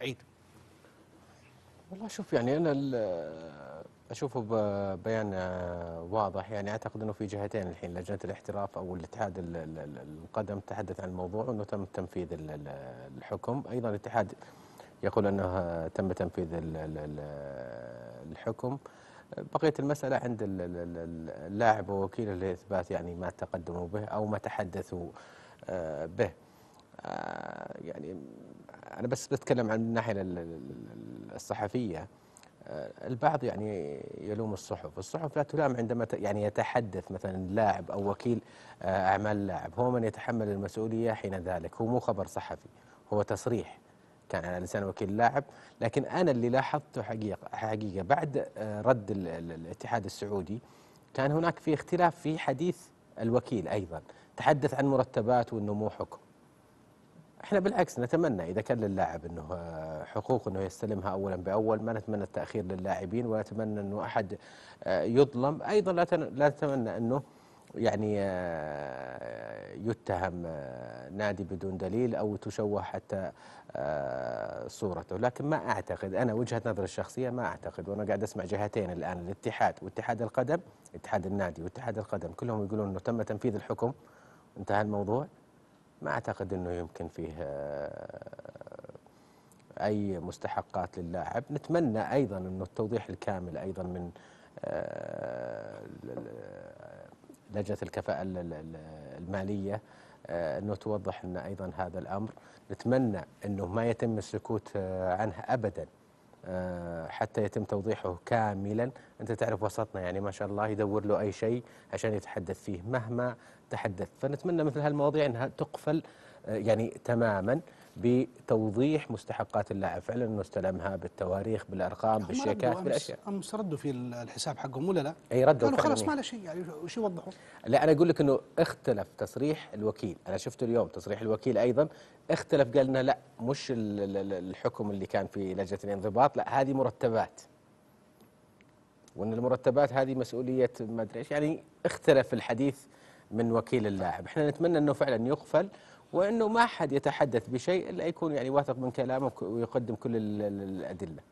عيد والله شوف يعني انا اشوفه ببيان واضح يعني اعتقد انه في جهتين الحين لجنه الاحتراف او الاتحاد القدم تحدث عن الموضوع وانه تم تنفيذ الحكم ايضا الاتحاد يقول انه تم تنفيذ الحكم بقيت المسألة عند اللاعب ووكيله لإثبات يعني ما تقدموا به أو ما تحدثوا آه، به آه، يعني انا بس بتكلم عن الناحيه الصحفيه آه، البعض يعني يلوم الصحف، الصحف لا تلام عندما يعني يتحدث مثلا لاعب او وكيل آه، اعمال لاعب، هو من يتحمل المسؤوليه حين ذلك، هو مو خبر صحفي، هو تصريح كان على لسان وكيل لاعب، لكن انا اللي لاحظته حقيقه حقيقه بعد آه، رد الاتحاد السعودي كان هناك في اختلاف في حديث الوكيل ايضا، تحدث عن مرتبات وانه مو حكم. احنا بالعكس نتمنى اذا كان للاعب انه آه، حقوق انه يستلمها اولا باول ما نتمنى التاخير للاعبين ولا نتمنى انه احد آه، يظلم ايضا لا نتمنى انه يعني آه، يتهم نادي بدون دليل او تشوه حتى صورته، لكن ما اعتقد انا وجهه نظري الشخصيه ما اعتقد وانا قاعد اسمع جهتين الان الاتحاد واتحاد القدم، اتحاد النادي واتحاد القدم كلهم يقولون انه تم تنفيذ الحكم انتهى الموضوع ما اعتقد انه يمكن فيه آه، اي مستحقات للاعب نتمنى ايضا انه التوضيح الكامل ايضا من آه، لجنه الكفاءه الماليه آه، انه توضح لنا ايضا هذا الامر نتمنى انه ما يتم السكوت عنه ابدا آه، حتى يتم توضيحه كاملا أنت تعرف وسطنا يعني ما شاء الله يدور له أي شيء عشان يتحدث فيه مهما تحدث فنتمنى مثل هالمواضيع أنها تقفل آه، يعني تماما بتوضيح مستحقات اللاعب فعلا انه استلمها بالتواريخ بالارقام بالشيكات بالاشياء امس ردوا في الحساب حقهم ولا لا؟ اي ردوا قالوا خلاص ما له شيء يعني وش وضحوا؟ لا انا اقول لك انه اختلف تصريح الوكيل انا شفت اليوم تصريح الوكيل ايضا اختلف قال لنا لا مش الحكم اللي كان في لجنه الانضباط لا هذه مرتبات وان المرتبات هذه مسؤوليه ما ادري ايش يعني اختلف الحديث من وكيل اللاعب احنا نتمنى انه فعلا يقفل وأنه ما حد يتحدث بشيء إلا يكون يعني واثق من كلامك ويقدم كل الأدلة